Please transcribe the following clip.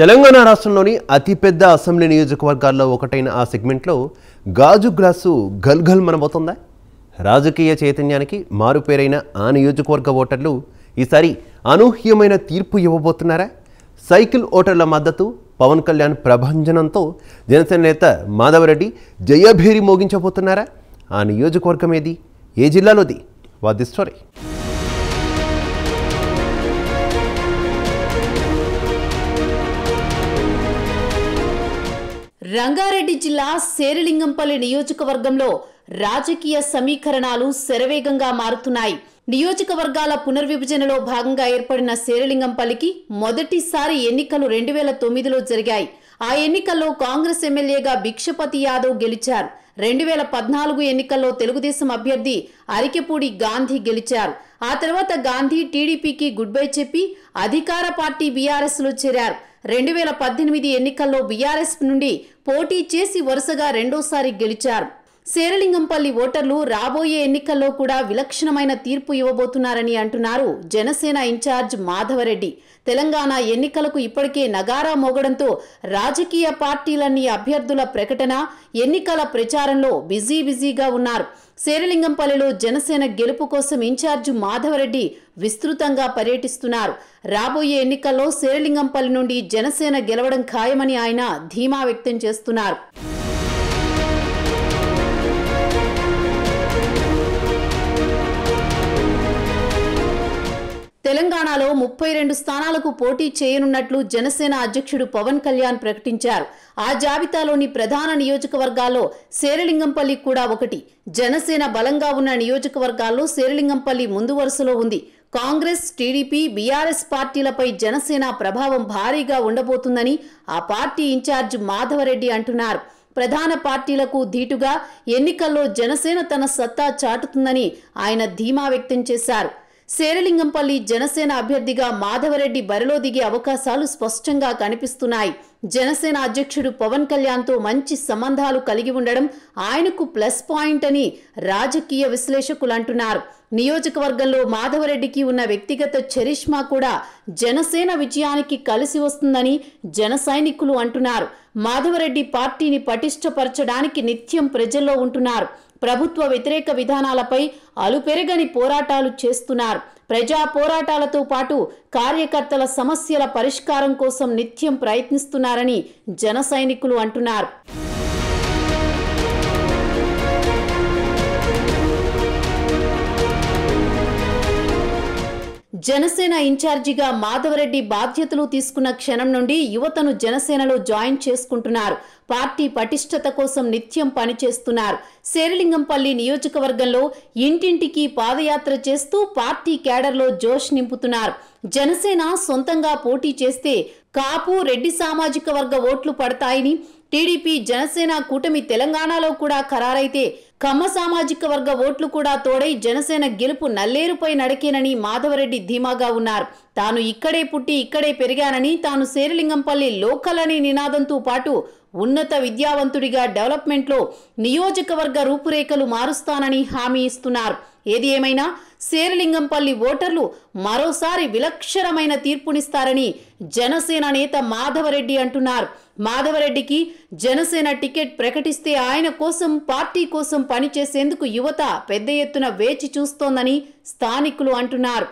తెలంగాణ రాష్ట్రంలోని అతిపెద్ద అసెంబ్లీ నియోజకవర్గాల్లో ఒకటైన ఆ సెగ్మెంట్లో గాజు గ్లాసు గల్గల్ మనబోతుందా రాజకీయ చైతన్యానికి మారుపేరైన ఆ నియోజకవర్గ ఓటర్లు ఈసారి అనూహ్యమైన తీర్పు ఇవ్వబోతున్నారా సైకిల్ ఓటర్ల మద్దతు పవన్ కళ్యాణ్ ప్రభంజనంతో జనసేన నేత మాధవరెడ్డి జయభేరి మోగించబోతున్నారా ఆ నియోజకవర్గం ఏది ఏ జిల్లాలోది వాది ది స్టోరీ రంగారెడ్డి జిల్లా శేరిలింగంపల్లి నియోజకవర్గంలో రాజకీయ సమీకరణాలు శరవేగంగా మారుతున్నాయి నియోజకవర్గాల పునర్విభజనలో భాగంగా ఏర్పడిన శేరిలింగంపల్లికి మొదటిసారి ఎన్నికలు రెండు వేల తొమ్మిదిలో జరిగాయి ఆ ఎన్నికల్లో కాంగ్రెస్ ఎమ్మెల్యేగా భిక్షపతి యాదవ్ గెలిచారు రెండు వేల పద్నాలుగు ఎన్నికల్లో తెలుగుదేశం అభ్యర్థి అరికెపూడి గాంధీ గెలిచారు ఆ తర్వాత గాంధీ టీడీపీకి గుడ్ బై చెప్పి అధికార పార్టీ లో చేరారు రెండు వేల పద్దెనిమిది ఎన్నికల్లో బీఆర్ఎస్ నుండి పోటీ చేసి వరుసగా రెండోసారి గెలిచారు శేరలింగంపల్లి ఓటర్లు రాబోయే ఎన్నికల్లో కూడా విలక్షణమైన తీర్పు ఇవ్వబోతున్నారని అంటున్నారు జనసేన ఇన్ఛార్జ్ మాధవరెడ్డి తెలంగాణ ఎన్నికలకు ఇప్పటికే నగారా మోగడంతో రాజకీయ పార్టీలన్నీ అభ్యర్థుల ప్రకటన ఎన్నికల ప్రచారంలో బిజీ బిజీగా ఉన్నారు శేరలింగంపల్లిలో జనసేన గెలుపు కోసం ఇన్ఛార్జ్ మాధవరెడ్డి విస్తృతంగా పర్యటిస్తున్నారు రాబోయే ఎన్నికల్లో శేరలింగంపల్లి నుండి జనసేన గెలవడం ఖాయమని ఆయన ధీమా వ్యక్తం చేస్తున్నారు తెలంగాణలో ముప్పై రెండు స్థానాలకు పోటీ చేయనున్నట్లు జనసేన అధ్యక్షుడు పవన్ కళ్యాణ్ ప్రకటించారు ఆ జాబితాలోని ప్రధాన నియోజకవర్గాల్లో శేరలింగంపల్లి కూడా ఒకటి జనసేన బలంగా ఉన్న నియోజకవర్గాల్లో శేరలింగంపల్లి ముందు వరుసలో ఉంది కాంగ్రెస్ టీడీపీ బీఆర్ఎస్ పార్టీలపై జనసేన ప్రభావం భారీగా ఉండబోతుందని ఆ పార్టీ ఇన్ఛార్జ్ మాధవరెడ్డి అంటున్నారు ప్రధాన పార్టీలకు ధీటుగా ఎన్నికల్లో జనసేన తన సత్తా చాటుతుందని ఆయన ధీమా వ్యక్తం చేశారు శేరలింగంపల్లి జనసేన అభ్యర్థిగా మాధవరెడ్డి బరిలో దిగే అవకాశాలు స్పష్టంగా కనిపిస్తున్నాయి జనసేన అధ్యక్షుడు పవన్ కళ్యాణ్తో మంచి సంబంధాలు కలిగి ఉండడం ఆయనకు ప్లస్ పాయింట్ అని రాజకీయ విశ్లేషకులు అంటున్నారు నియోజకవర్గంలో మాధవరెడ్డికి ఉన్న వ్యక్తిగత చరిష్మా కూడా జనసేన విజయానికి కలిసి వస్తుందని జన సైనికులు అంటున్నారు మాధవరెడ్డి పార్టీని పటిష్టపరచడానికి నిత్యం ప్రజల్లో ఉంటున్నారు ప్రభుత్వ వ్యతిరేక విధానాలపై అలుపెరగని పోరాటాలు చేస్తున్నారు ప్రజా పోరాటాలతో పాటు కార్యకర్తల సమస్యల పరిష్కారం కోసం నిత్యం ప్రయత్నిస్తున్నారని జన సైనికులు అంటున్నారు జనసేన ఇన్ఛార్జిగా మాధవరెడ్డి బాధ్యతలు తీసుకున్న క్షణం నుండి యువతను జనసేనలో జాయిన్ చేసుకుంటున్నారు పార్టీ పటిష్టత కోసం నిత్యం పనిచేస్తున్నారు శేరలింగంపల్లి నియోజకవర్గంలో ఇంటింటికి పాదయాత్ర చేస్తూ పార్టీ కేడర్లో జోష్ నింపుతున్నారు జనసేన సొంతంగా పోటీ చేస్తే కాపు రెడ్డి సామాజిక వర్గ ఓట్లు పడతాయని టీడీపీ జనసేన కూటమి తెలంగాణలో కూడా ఖరారైతే ఖమ్మ సామాజిక వర్గ ఓట్లు కూడా తోడై జనసేన గెలుపు నల్లేరుపై నడికేనని మాధవరెడ్డి ధీమాగా ఉన్నారు తాను ఇక్కడే పుట్టి ఇక్కడే పెరిగానని తాను శేరిలింగంపల్లి లోకల్ అనే నినాదంతో పాటు ఉన్నత విద్యావంతుడిగా డెవలప్మెంట్లో నియోజకవర్గ రూపురేఖలు మారుస్తానని హామీ ఇస్తున్నారు ఏది ఏమైనా శేరలింగంపల్లి ఓటర్లు మరోసారి విలక్షణమైన తీర్పునిస్తారని జనసేన నేత మాధవరెడ్డి అంటున్నారు మాధవరెడ్డికి జనసేన టికెట్ ప్రకటిస్తే ఆయన కోసం పార్టీ కోసం పనిచేసేందుకు యువత పెద్ద ఎత్తున వేచి చూస్తోందని స్థానికులు అంటున్నారు